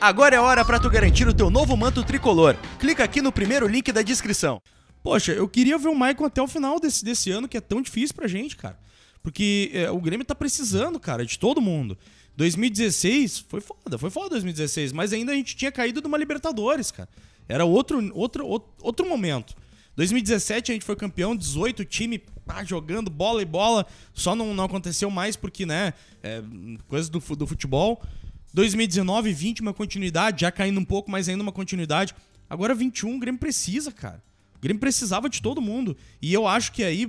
Agora é hora para tu garantir o teu novo manto tricolor. Clica aqui no primeiro link da descrição. Poxa, eu queria ver o Maicon até o final desse, desse ano, que é tão difícil pra gente, cara. Porque é, o Grêmio tá precisando, cara, de todo mundo. 2016 foi foda, foi foda 2016, mas ainda a gente tinha caído de uma Libertadores, cara. Era outro, outro, outro, outro momento. 2017 a gente foi campeão, 18 time tá jogando bola e bola, só não, não aconteceu mais porque, né, é, coisas do, do futebol. 2019, 20, uma continuidade, já caindo um pouco, mas ainda uma continuidade. Agora 21, o Grêmio precisa, cara. O Grêmio precisava de todo mundo. E eu acho que aí,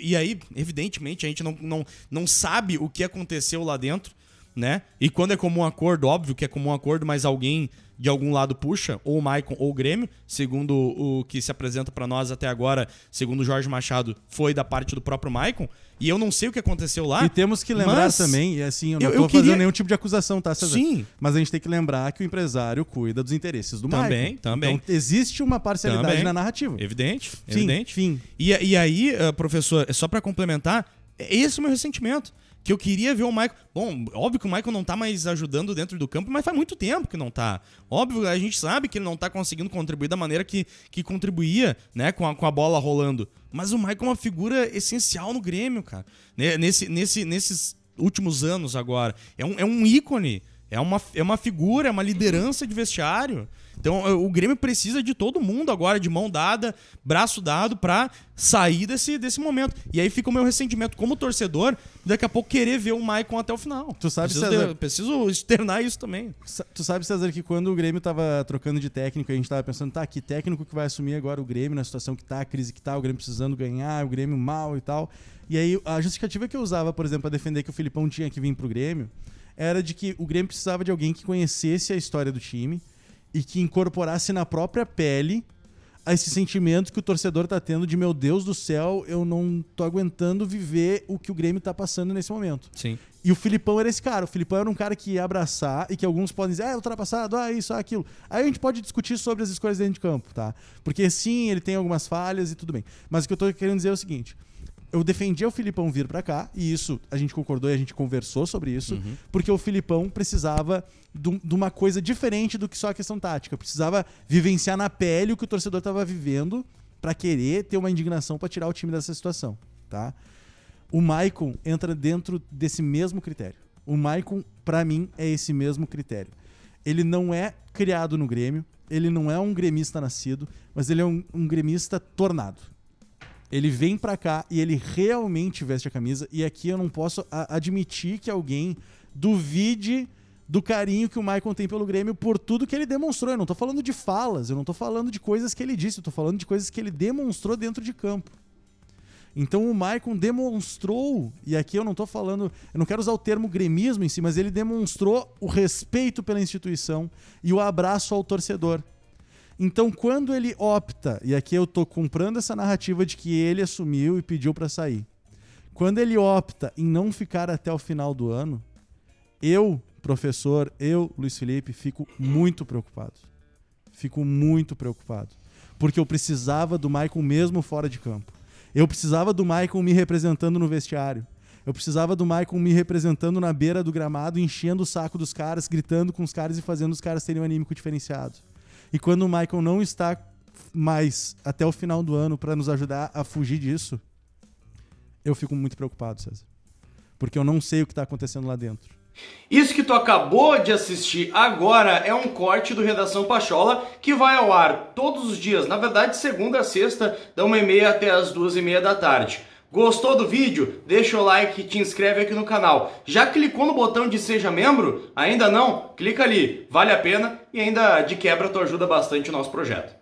e aí, evidentemente, a gente não, não, não sabe o que aconteceu lá dentro né? E quando é comum acordo, óbvio que é comum acordo, mas alguém de algum lado puxa, ou o Maicon ou o Grêmio, segundo o que se apresenta para nós até agora, segundo o Jorge Machado, foi da parte do próprio Maicon. E eu não sei o que aconteceu lá. E temos que lembrar mas... também, e assim, eu não eu, tô queria... fazendo nenhum tipo de acusação, tá, César? Sim. Mas a gente tem que lembrar que o empresário cuida dos interesses do também, Maicon. Também, Então existe uma parcialidade também. na narrativa. Evidente, Sim, evidente. Fim. E, e aí, eh, professor, é só para complementar, é, esse é o meu ressentimento. Que eu queria ver o Michael. Bom, óbvio que o Michael não tá mais ajudando dentro do campo, mas faz muito tempo que não tá. Óbvio, a gente sabe que ele não tá conseguindo contribuir da maneira que, que contribuía, né? Com a, com a bola rolando. Mas o Michael é uma figura essencial no Grêmio, cara. Né, nesse, nesse, nesses últimos anos agora. É um, é um ícone é uma, é uma figura, é uma liderança de vestiário. Então o Grêmio precisa de todo mundo agora, de mão dada, braço dado, para sair desse, desse momento. E aí fica o meu ressentimento como torcedor, daqui a pouco querer ver o Maicon até o final. Tu sabe, preciso, César, ter, preciso externar isso também. Tu sabe, César, que quando o Grêmio tava trocando de técnico, a gente tava pensando, tá, que técnico que vai assumir agora o Grêmio na situação que tá, a crise que tá, o Grêmio precisando ganhar, o Grêmio mal e tal. E aí a justificativa que eu usava, por exemplo, para defender que o Filipão tinha que vir pro Grêmio era de que o Grêmio precisava de alguém que conhecesse a história do time e que incorporasse na própria pele esse sentimento que o torcedor tá tendo de meu Deus do céu, eu não tô aguentando viver o que o Grêmio tá passando nesse momento. Sim. E o Filipão era esse cara. O Filipão era um cara que ia abraçar e que alguns podem dizer, ah, é ultrapassado, ah, isso, ah, aquilo. Aí a gente pode discutir sobre as escolhas dentro de campo, tá? Porque sim, ele tem algumas falhas e tudo bem. Mas o que eu tô querendo dizer é o seguinte: eu defendia o Filipão vir para cá, e isso a gente concordou e a gente conversou sobre isso, uhum. porque o Filipão precisava de uma coisa diferente do que só a questão tática. Precisava vivenciar na pele o que o torcedor estava vivendo para querer ter uma indignação para tirar o time dessa situação, tá? O Maicon entra dentro desse mesmo critério. O Maicon, para mim, é esse mesmo critério. Ele não é criado no Grêmio, ele não é um gremista nascido, mas ele é um, um gremista tornado. Ele vem para cá e ele realmente veste a camisa. E aqui eu não posso admitir que alguém duvide do carinho que o Maicon tem pelo Grêmio por tudo que ele demonstrou. Eu não estou falando de falas, eu não estou falando de coisas que ele disse, eu tô falando de coisas que ele demonstrou dentro de campo. Então o Maicon demonstrou, e aqui eu não estou falando, eu não quero usar o termo gremismo em si, mas ele demonstrou o respeito pela instituição e o abraço ao torcedor. Então, quando ele opta, e aqui eu tô comprando essa narrativa de que ele assumiu e pediu para sair. Quando ele opta em não ficar até o final do ano, eu, professor, eu, Luiz Felipe, fico muito preocupado. Fico muito preocupado. Porque eu precisava do Maicon mesmo fora de campo. Eu precisava do Maicon me representando no vestiário. Eu precisava do Maicon me representando na beira do gramado, enchendo o saco dos caras, gritando com os caras e fazendo os caras terem um anímico diferenciado. E quando o Michael não está mais até o final do ano para nos ajudar a fugir disso, eu fico muito preocupado, César. Porque eu não sei o que está acontecendo lá dentro. Isso que tu acabou de assistir agora é um corte do Redação Pachola que vai ao ar todos os dias, na verdade segunda a sexta, da uma e meia até as duas e meia da tarde. Gostou do vídeo? Deixa o like e te inscreve aqui no canal. Já clicou no botão de seja membro? Ainda não? Clica ali, vale a pena e ainda de quebra tu ajuda bastante o nosso projeto.